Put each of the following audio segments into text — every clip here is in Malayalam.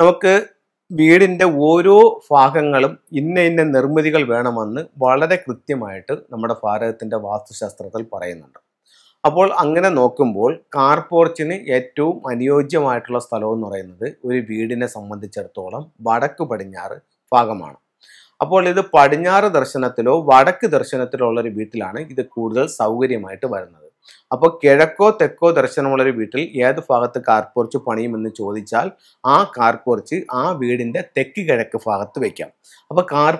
നമുക്ക് വീടിൻ്റെ ഓരോ ഭാഗങ്ങളും ഇന്ന ഇന്ന നിർമ്മിതികൾ വേണമെന്ന് വളരെ കൃത്യമായിട്ട് നമ്മുടെ ഭാരതത്തിൻ്റെ വാസ്തുശാസ്ത്രത്തിൽ പറയുന്നുണ്ട് അപ്പോൾ അങ്ങനെ നോക്കുമ്പോൾ കാർ പോർച്ചിന് ഏറ്റവും അനുയോജ്യമായിട്ടുള്ള സ്ഥലം എന്ന് പറയുന്നത് ഒരു വീടിനെ സംബന്ധിച്ചിടത്തോളം വടക്ക് പടിഞ്ഞാറ് ഭാഗമാണ് അപ്പോൾ ഇത് പടിഞ്ഞാറ് ദർശനത്തിലോ വടക്ക് ദർശനത്തിലോ ഉള്ള ഒരു വീട്ടിലാണ് ഇത് കൂടുതൽ സൗകര്യമായിട്ട് വരുന്നത് അപ്പോൾ കിഴക്കോ തെക്കോ ദർശനമുള്ളൊരു വീട്ടിൽ ഏത് ഭാഗത്ത് കാർ പോർച്ച് പണിയുമെന്ന് ചോദിച്ചാൽ ആ കാർ പോർച്ച് ആ വീടിൻ്റെ തെക്ക് കിഴക്ക് ഭാഗത്ത് വയ്ക്കാം അപ്പോൾ കാർ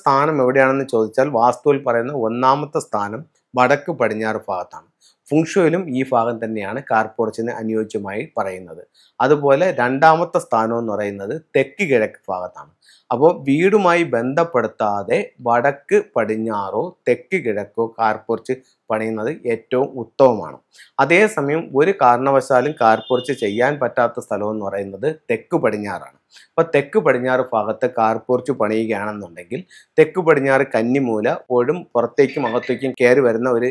സ്ഥാനം എവിടെയാണെന്ന് ചോദിച്ചാൽ വാസ്തുവിൽ പറയുന്ന ഒന്നാമത്തെ സ്ഥാനം വടക്ക് പടിഞ്ഞാറ് ഭാഗത്താണ് ഫുങ്ഷോയിലും ഈ ഭാഗം തന്നെയാണ് കാർപോർച്ചിന് അനുയോജ്യമായി പറയുന്നത് അതുപോലെ രണ്ടാമത്തെ സ്ഥാനം എന്ന് പറയുന്നത് തെക്ക് കിഴക്ക് ഭാഗത്താണ് അപ്പോൾ വീടുമായി ബന്ധപ്പെടുത്താതെ വടക്ക് പടിഞ്ഞാറോ തെക്ക് കിഴക്കോ കാർപ്പുറച്ച് പണിയുന്നത് ഏറ്റവും ഉത്തമമാണ് അതേസമയം ഒരു കാരണവശാലും കാർപ്പുറച്ച് ചെയ്യാൻ പറ്റാത്ത സ്ഥലം എന്ന് പറയുന്നത് തെക്ക് പടിഞ്ഞാറാണ് അപ്പോൾ തെക്ക് പടിഞ്ഞാറ് ഭാഗത്ത് കാർപോർച്ച് പണിയുകയാണെന്നുണ്ടെങ്കിൽ തെക്ക് പടിഞ്ഞാറ് കന്നിമൂല എപ്പോഴും പുറത്തേക്കും അകത്തേക്കും കയറി വരുന്ന ഒരു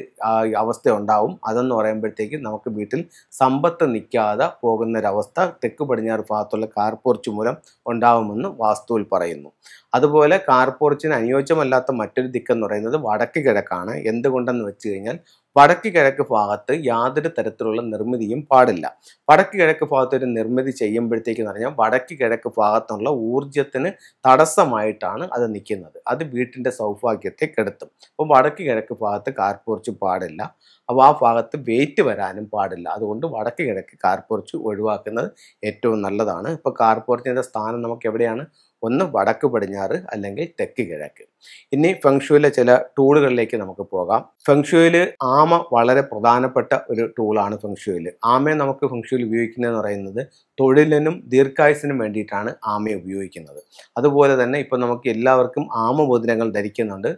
അവസ്ഥ ഉണ്ടാവും അതെന്ന് പറയുമ്പോഴത്തേക്കും നമുക്ക് വീട്ടിൽ സമ്പത്ത് നിൽക്കാതെ പോകുന്നൊരവസ്ഥ തെക്ക് പടിഞ്ഞാറ് ഭാഗത്തുള്ള കാർപോർച്ച് മൂലം ഉണ്ടാവുമെന്ന് വാസ്തുവിൽ പറയുന്നു അതുപോലെ കാർപോർച്ചിന് അനുയോജ്യമല്ലാത്ത മറ്റൊരു ദിക്കെന്ന് പറയുന്നത് വടക്ക് കിഴക്കാണ് എന്തുകൊണ്ടെന്ന് വെച്ച് കഴിഞ്ഞാൽ വടക്ക് കിഴക്ക് ഭാഗത്ത് യാതൊരു തരത്തിലുള്ള നിർമ്മിതിയും പാടില്ല വടക്ക് കിഴക്ക് ഭാഗത്ത് ഒരു നിർമ്മിതി ചെയ്യുമ്പോഴത്തേക്കെന്ന് പറഞ്ഞാൽ വടക്ക് കിഴക്ക് ഭാഗത്തുള്ള ഊർജത്തിന് തടസ്സമായിട്ടാണ് അത് നിൽക്കുന്നത് അത് വീട്ടിൻ്റെ സൗഭാഗ്യത്തെ കെടുത്തും അപ്പോൾ വടക്ക് കിഴക്ക് ഭാഗത്ത് കാർപ്പുറച്ച് പാടില്ല അപ്പോൾ ആ ഭാഗത്ത് വെയിറ്റ് വരാനും പാടില്ല അതുകൊണ്ട് വടക്ക് കിഴക്ക് കാർപ്പുറച്ച് ഒഴിവാക്കുന്നത് ഏറ്റവും നല്ലതാണ് ഇപ്പോൾ കാർപ്പുറച്ചിൻ്റെ സ്ഥാനം നമുക്ക് എവിടെയാണ് ഒന്ന് വടക്ക് പടിഞ്ഞാറ് അല്ലെങ്കിൽ തെക്ക് കിഴക്ക് ഇനി ഫെങ്ഷുയിലെ ചില ടൂളുകളിലേക്ക് നമുക്ക് പോകാം ഫെങ്ഷുയിൽ ആമ വളരെ പ്രധാനപ്പെട്ട ഒരു ടൂളാണ് ഫെങ്ഷുയിൽ ആമയെ നമുക്ക് ഫെങ്ഷുയിൽ ഉപയോഗിക്കുന്നതെന്ന് പറയുന്നത് തൊഴിലിനും ദീർഘായുസിനും വേണ്ടിയിട്ടാണ് ആമയെ ഉപയോഗിക്കുന്നത് അതുപോലെ തന്നെ ഇപ്പം നമുക്ക് എല്ലാവർക്കും ആമമോതിരങ്ങൾ ധരിക്കുന്നുണ്ട്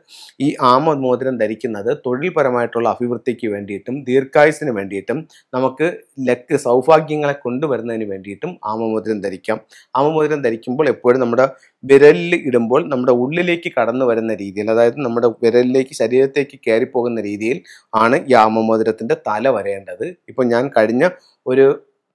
ഈ ആമമോതിരം ധരിക്കുന്നത് തൊഴിൽപരമായിട്ടുള്ള അഭിവൃദ്ധിക്ക് വേണ്ടിയിട്ടും ദീർഘായുസിന് വേണ്ടിയിട്ടും നമുക്ക് ലക്ക് സൗഭാഗ്യങ്ങളെ കൊണ്ടുവരുന്നതിന് വേണ്ടിയിട്ടും ആമമോതിരം ധരിക്കാം ആമമോതിരം ധരിക്കുമ്പോൾ എപ്പോഴും നമ്മുടെ വിരലിൽ ഇടുമ്പോൾ നമ്മുടെ ഉള്ളിലേക്ക് കടന്നു വരുന്ന രീതിയിൽ അതായത് നമ്മുടെ വിരലിലേക്ക് ശരീരത്തേക്ക് കയറിപ്പോകുന്ന രീതിയിൽ ആണ് ഈ ആമമോതിരത്തിൻ്റെ തല വരേണ്ടത് ഇപ്പോൾ ഞാൻ കഴിഞ്ഞ ഒരു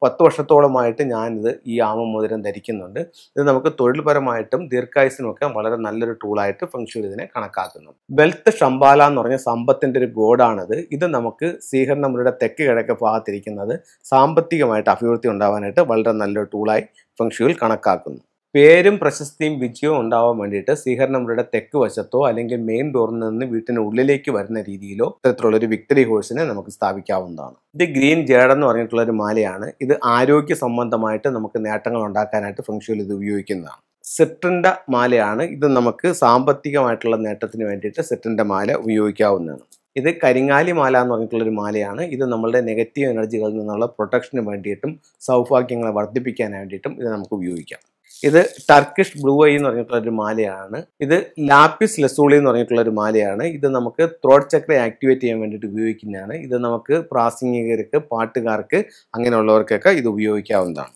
പത്ത് വർഷത്തോളമായിട്ട് ഞാനിത് ഈ ആമമോതിരം ധരിക്കുന്നുണ്ട് ഇത് നമുക്ക് തൊഴിൽപരമായിട്ടും ദീർഘായുസിനുമൊക്കെ വളരെ നല്ലൊരു ടൂളായിട്ട് ഫംഗ്ഷൻ ഇതിനെ കണക്കാക്കുന്നു വെൽത്ത് ഷംബാല എന്ന് പറഞ്ഞ സമ്പത്തിൻ്റെ ഒരു ഗോഡാണത് ഇത് നമുക്ക് സ്വീകരണ മുറിയുടെ തെക്ക് കിഴക്ക് ഭാഗത്തിരിക്കുന്നത് സാമ്പത്തികമായിട്ട് അഭിവൃദ്ധി ഉണ്ടാവാനായിട്ട് വളരെ നല്ലൊരു ടൂളായി ഫംഗ്ഷുവിൽ കണക്കാക്കുന്നു പേരും പ്രശസ്തിയും വിജയവും ഉണ്ടാവാൻ വേണ്ടിയിട്ട് സിഹർ നമ്മുടെ തെക്ക് വശത്തോ അല്ലെങ്കിൽ മെയിൻ ഡോറിൽ നിന്ന് വീട്ടിന് ഉള്ളിലേക്ക് വരുന്ന രീതിയിലോ ഇത്തരത്തിലുള്ള ഒരു വിക്ടറി ഹോഴ്സിനെ നമുക്ക് സ്ഥാപിക്കാവുന്നതാണ് ഇത് ഗ്രീൻ ജേഡ് എന്ന് പറഞ്ഞിട്ടുള്ള ഒരു മാലയാണ് ഇത് ആരോഗ്യ സംബന്ധമായിട്ട് നമുക്ക് നേട്ടങ്ങൾ ഉണ്ടാക്കാനായിട്ട് ഫംഗ്ഷനിൽ ഇത് ഉപയോഗിക്കുന്നതാണ് സെറ്റിൻ്റെ മാലയാണ് ഇത് നമുക്ക് സാമ്പത്തികമായിട്ടുള്ള നേട്ടത്തിന് വേണ്ടിയിട്ട് സെറ്റിൻ്റെ മാല ഉപയോഗിക്കാവുന്നതാണ് ഇത് കരിങ്ങാലി മാല എന്ന് പറഞ്ഞിട്ടുള്ള ഒരു മാലയാണ് ഇത് നമ്മളുടെ നെഗറ്റീവ് എനർജികളിൽ നിന്നുള്ള പ്രൊട്ടക്ഷന് വേണ്ടിയിട്ടും സൗഭാഗ്യങ്ങളെ വർദ്ധിപ്പിക്കാൻ വേണ്ടിയിട്ടും ഇത് നമുക്ക് ഉപയോഗിക്കാം ഇത് ടർക്കിഷ് ബ്ലൂ ഐ എന്ന് പറഞ്ഞിട്ടുള്ള ഒരു മാലയാണ് ഇത് ലാപ്പിസ് ലെസൂളി എന്ന് പറഞ്ഞിട്ടുള്ള ഒരു മാലയാണ് ഇത് നമുക്ക് ത്രോട്ട് ചക്ര ആക്ടിവേറ്റ് ചെയ്യാൻ വേണ്ടിയിട്ട് ഉപയോഗിക്കുന്നതാണ് ഇത് നമുക്ക് പ്രാസംഗികർക്ക് പാട്ടുകാർക്ക് അങ്ങനെയുള്ളവർക്കൊക്കെ ഇത് ഉപയോഗിക്കാവുന്നതാണ്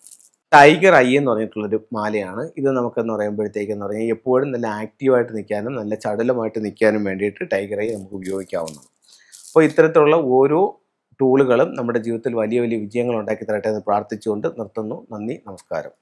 ടൈഗർ ഐ എന്ന് പറഞ്ഞിട്ടുള്ളൊരു മാലയാണ് ഇത് നമുക്കെന്ന് പറയുമ്പോഴത്തേക്കെന്ന് പറഞ്ഞാൽ എപ്പോഴും നല്ല ആക്റ്റീവായിട്ട് നിൽക്കാനും നല്ല ചടുലമായിട്ട് നിൽക്കാനും വേണ്ടിയിട്ട് ടൈഗർ ഐ നമുക്ക് ഉപയോഗിക്കാവുന്നതാണ് അപ്പോൾ ഇത്തരത്തിലുള്ള ഓരോ ടൂളുകളും നമ്മുടെ ജീവിതത്തിൽ വലിയ വലിയ വിജയങ്ങൾ ഉണ്ടാക്കി തരട്ടെ എന്ന് പ്രാർത്ഥിച്ചുകൊണ്ട് നിർത്തുന്നു നന്ദി നമസ്കാരം